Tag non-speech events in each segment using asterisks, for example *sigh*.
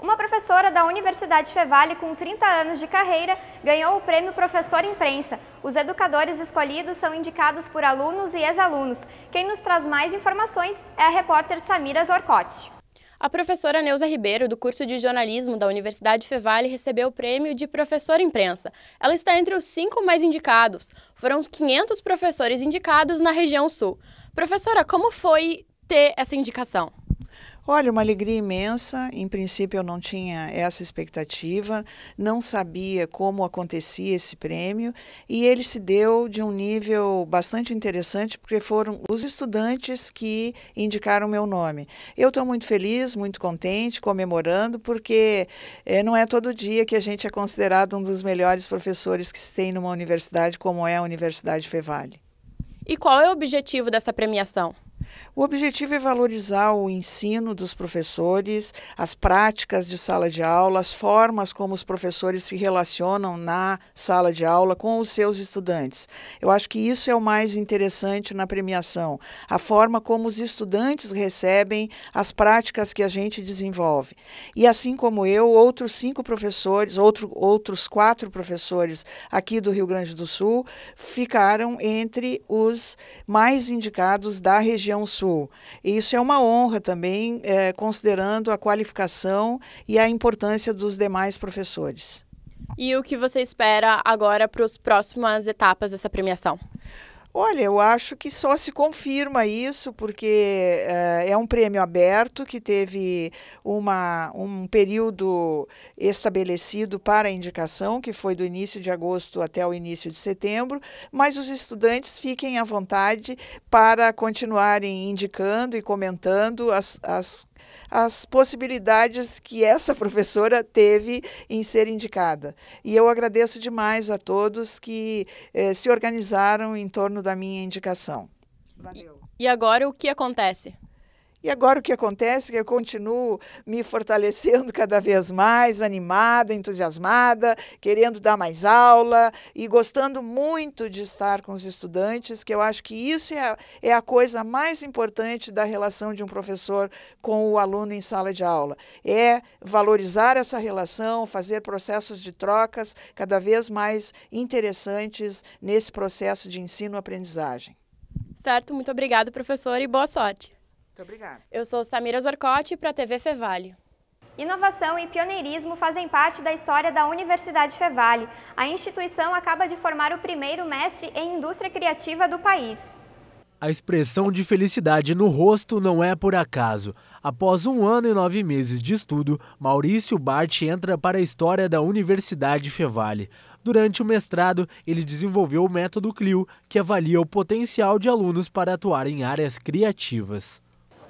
Uma professora da Universidade Fevale, com 30 anos de carreira, ganhou o prêmio Professor Imprensa. Os educadores escolhidos são indicados por alunos e ex-alunos. Quem nos traz mais informações é a repórter Samira Zorcotti. A professora Neuza Ribeiro, do curso de jornalismo da Universidade Fevale, recebeu o prêmio de professor imprensa. Ela está entre os cinco mais indicados. Foram 500 professores indicados na região sul. Professora, como foi ter essa indicação? Olha, uma alegria imensa. Em princípio, eu não tinha essa expectativa, não sabia como acontecia esse prêmio, e ele se deu de um nível bastante interessante, porque foram os estudantes que indicaram meu nome. Eu estou muito feliz, muito contente, comemorando, porque é, não é todo dia que a gente é considerado um dos melhores professores que se tem numa universidade como é a Universidade Fevale. E qual é o objetivo dessa premiação? O objetivo é valorizar o ensino dos professores, as práticas de sala de aula, as formas como os professores se relacionam na sala de aula com os seus estudantes. Eu acho que isso é o mais interessante na premiação, a forma como os estudantes recebem as práticas que a gente desenvolve. E assim como eu, outros cinco professores, outro, outros quatro professores aqui do Rio Grande do Sul ficaram entre os mais indicados da região região sul. E isso é uma honra também, é, considerando a qualificação e a importância dos demais professores. E o que você espera agora para as próximas etapas dessa premiação? Olha, eu acho que só se confirma isso, porque uh, é um prêmio aberto que teve uma, um período estabelecido para indicação, que foi do início de agosto até o início de setembro, mas os estudantes fiquem à vontade para continuarem indicando e comentando as, as as possibilidades que essa *laughs* professora teve em ser indicada. E eu agradeço demais a todos que eh, se organizaram em torno da minha indicação. Valeu. E agora o que acontece? E agora o que acontece é que eu continuo me fortalecendo *laughs* cada vez mais, animada, entusiasmada, querendo dar mais aula e gostando muito de estar com os estudantes, que eu acho que isso é a, é a coisa mais importante da relação de um professor com o aluno em sala de aula. É valorizar essa relação, fazer processos de trocas cada vez mais interessantes nesse processo de ensino-aprendizagem. Certo, muito obrigada, professor, e boa sorte. Muito obrigada. Eu sou Samira Zorcotti para a TV Fevale. Inovação e pioneirismo fazem parte da história da Universidade Fevale. A instituição acaba de formar o primeiro mestre em indústria criativa do país. A expressão de felicidade no rosto não é por acaso. Após um ano e nove meses de estudo, Maurício Bart entra para a história da Universidade Fevale. Durante o mestrado, ele desenvolveu o método CLIO, que avalia o potencial de alunos para atuar em áreas criativas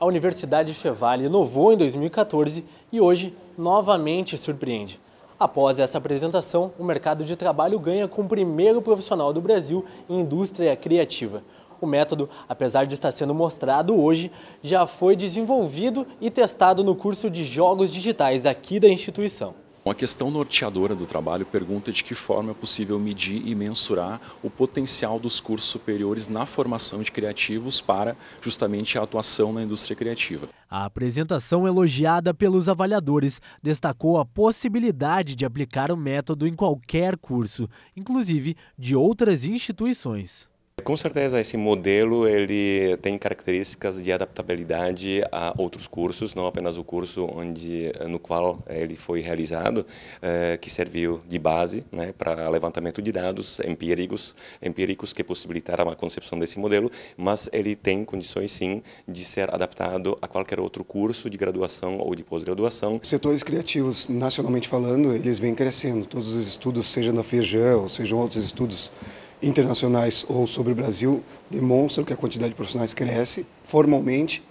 a Universidade Fevale inovou em 2014 e hoje novamente surpreende. Após essa apresentação, o mercado de trabalho ganha com o primeiro profissional do Brasil em indústria criativa. O método, apesar de estar sendo mostrado hoje, já foi desenvolvido e testado no curso de Jogos Digitais aqui da instituição. Uma questão norteadora do trabalho pergunta de que forma é possível medir e mensurar o potencial dos cursos superiores na formação de criativos para justamente a atuação na indústria criativa. A apresentação elogiada pelos avaliadores destacou a possibilidade de aplicar o método em qualquer curso, inclusive de outras instituições. Com certeza, esse modelo ele tem características de adaptabilidade a outros cursos, não apenas o curso onde, no qual eh, ele foi realizado, eh, que serviu de base né, para levantamento de dados empíricos, empíricos que possibilitaram a concepção desse modelo, mas ele tem condições, sim, de ser adaptado a qualquer outro curso de graduação ou de pós-graduação. Setores criativos, nacionalmente falando, eles vêm crescendo. Todos os estudos, seja na FEJAN ou sejam outros estudos internacionais ou sobre o Brasil demonstram que a quantidade de profissionais cresce formalmente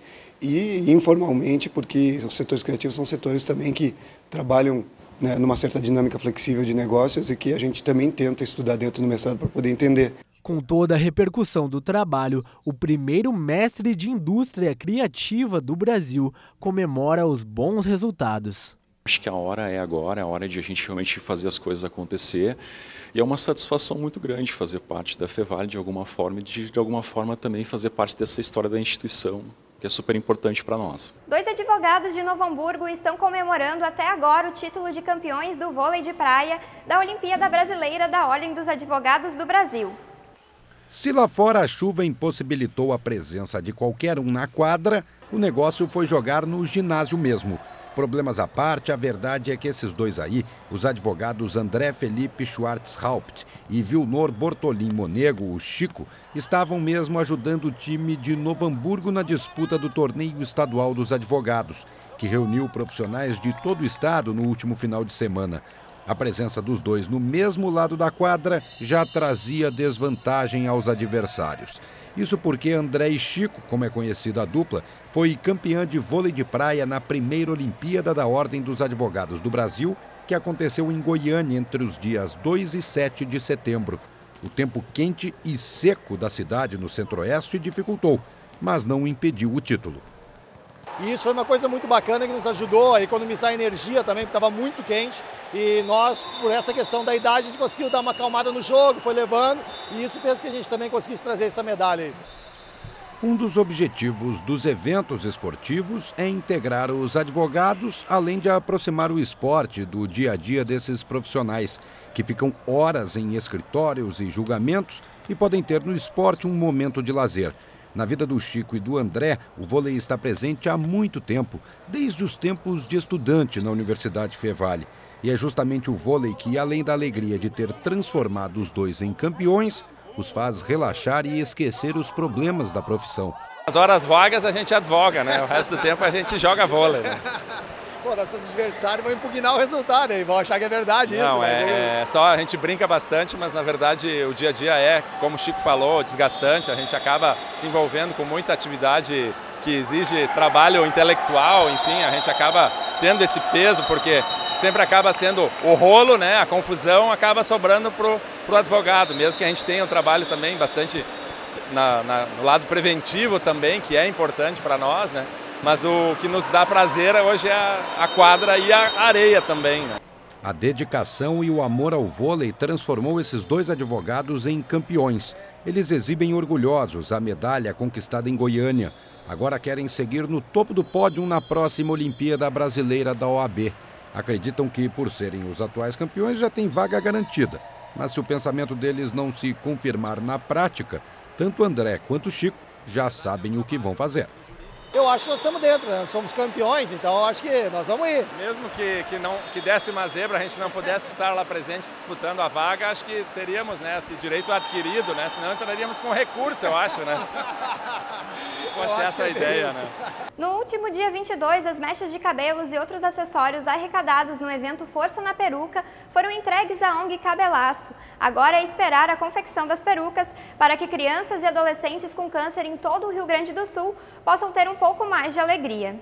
e informalmente, porque os setores criativos são setores também que trabalham né, numa certa dinâmica flexível de negócios e que a gente também tenta estudar dentro do mestrado para poder entender. Com toda a repercussão do trabalho, o primeiro mestre de indústria criativa do Brasil comemora os bons resultados acho que a hora é agora, é a hora de a gente realmente fazer as coisas acontecer. E é uma satisfação muito grande fazer parte da Fevale de alguma forma e de, de alguma forma também fazer parte dessa história da instituição que é super importante para nós. Dois advogados de Novo Hamburgo estão comemorando até agora o título de campeões do vôlei de praia da Olimpíada Brasileira da Ordem dos Advogados do Brasil. Se lá fora a chuva impossibilitou a presença de qualquer um na quadra, o negócio foi jogar no ginásio mesmo. Problemas à parte, a verdade é que esses dois aí, os advogados André Felipe Schwartz Haupt e Vilnor Bortolim Monego, o Chico, estavam mesmo ajudando o time de Novo Hamburgo na disputa do Torneio Estadual dos Advogados, que reuniu profissionais de todo o estado no último final de semana. A presença dos dois no mesmo lado da quadra já trazia desvantagem aos adversários. Isso porque André e Chico, como é conhecida a dupla, foi campeã de vôlei de praia na primeira Olimpíada da Ordem dos Advogados do Brasil, que aconteceu em Goiânia entre os dias 2 e 7 de setembro. O tempo quente e seco da cidade no centro-oeste dificultou, mas não impediu o título. E isso foi uma coisa muito bacana que nos ajudou a economizar energia também, porque estava muito quente. E nós, por essa questão da idade, a gente conseguiu dar uma acalmada no jogo, foi levando. E isso fez que a gente também conseguisse trazer essa medalha aí. Um dos objetivos dos eventos esportivos é integrar os advogados, além de aproximar o esporte do dia a dia desses profissionais, que ficam horas em escritórios e julgamentos e podem ter no esporte um momento de lazer. Na vida do Chico e do André, o vôlei está presente há muito tempo, desde os tempos de estudante na Universidade Fevale. E é justamente o vôlei que, além da alegria de ter transformado os dois em campeões, os faz relaxar e esquecer os problemas da profissão. As horas vagas a gente advoga, né? O resto do tempo a gente joga vôlei. Né? pô, nossos adversários vão impugnar o resultado e vão achar que é verdade não, isso. Não, né? é, é, só a gente brinca bastante, mas na verdade o dia a dia é, como o Chico falou, desgastante, a gente acaba se envolvendo com muita atividade que exige trabalho intelectual, enfim, a gente acaba tendo esse peso, porque sempre acaba sendo o rolo, né, a confusão acaba sobrando pro, pro advogado, mesmo que a gente tenha um trabalho também bastante na, na, no lado preventivo também, que é importante para nós, né, mas o que nos dá prazer hoje é a quadra e a areia também. Né? A dedicação e o amor ao vôlei transformou esses dois advogados em campeões. Eles exibem orgulhosos a medalha conquistada em Goiânia. Agora querem seguir no topo do pódio na próxima Olimpíada Brasileira da OAB. Acreditam que, por serem os atuais campeões, já tem vaga garantida. Mas se o pensamento deles não se confirmar na prática, tanto André quanto Chico já sabem o que vão fazer eu acho que nós estamos dentro, né? somos campeões, então eu acho que nós vamos ir. Mesmo que, que, não, que desse uma zebra, a gente não pudesse *laughs* estar lá presente disputando a vaga, acho que teríamos né, esse direito adquirido, né? senão entraríamos com recurso, eu acho. Né? *laughs* essa a ideia, né? No último dia 22, as mechas de cabelos e outros acessórios arrecadados no evento Força na Peruca foram entregues à ONG Cabelaço. Agora é esperar a confecção das perucas para que crianças e adolescentes com câncer em todo o Rio Grande do Sul possam ter um pouco mais de alegria.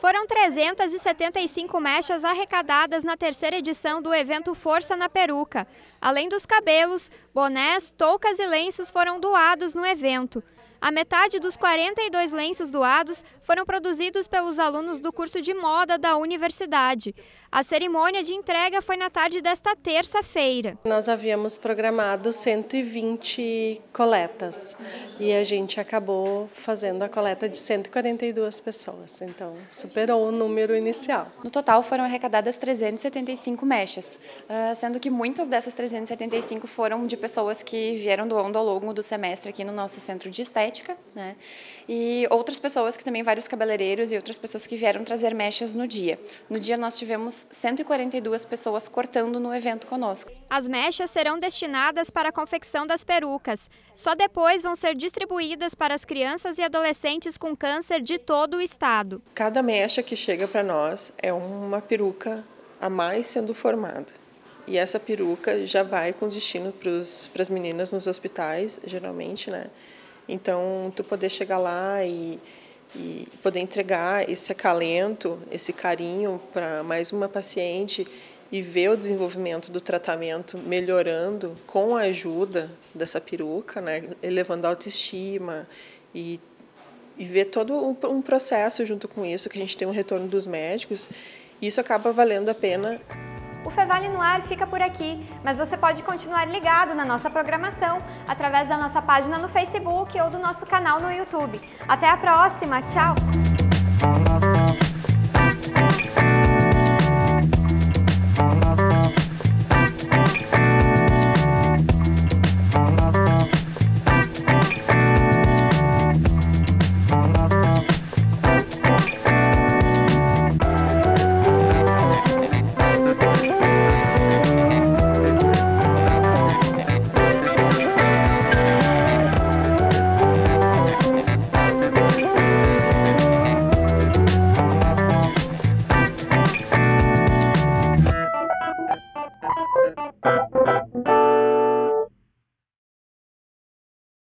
Foram 375 mechas arrecadadas na terceira edição do evento Força na Peruca. Além dos cabelos, bonés, toucas e lenços foram doados no evento. A metade dos 42 lenços doados foram produzidos pelos alunos do curso de moda da universidade. A cerimônia de entrega foi na tarde desta terça-feira. Nós havíamos programado 120 coletas e a gente acabou fazendo a coleta de 142 pessoas, então superou o número inicial. No total foram arrecadadas 375 mechas, ah, sendo que muitas dessas 375 foram de pessoas que vieram doando ao longo do semestre aqui no nosso centro de estética estética, né? E outras pessoas que também, vários cabeleireiros e outras pessoas que vieram trazer mechas no dia. No dia nós tivemos 142 pessoas cortando no evento conosco. As mechas serão destinadas para a confecção das perucas. Só depois vão ser distribuídas para as crianças e adolescentes com câncer de todo o estado. Cada mecha que chega para nós é uma peruca a mais sendo formada. E essa peruca já vai com destino para as meninas nos hospitais, geralmente, né? Então, tu poder chegar lá e, e poder entregar esse acalento, esse carinho para mais uma paciente e ver o desenvolvimento do tratamento melhorando com a ajuda dessa peruca, né? elevando a autoestima e, e ver todo um, um processo junto com isso, que a gente tem um retorno dos médicos, isso acaba valendo a pena o Fevale no Ar fica por aqui, mas você pode continuar ligado na nossa programação através da nossa página no Facebook ou do nosso canal no YouTube. Até a próxima, tchau!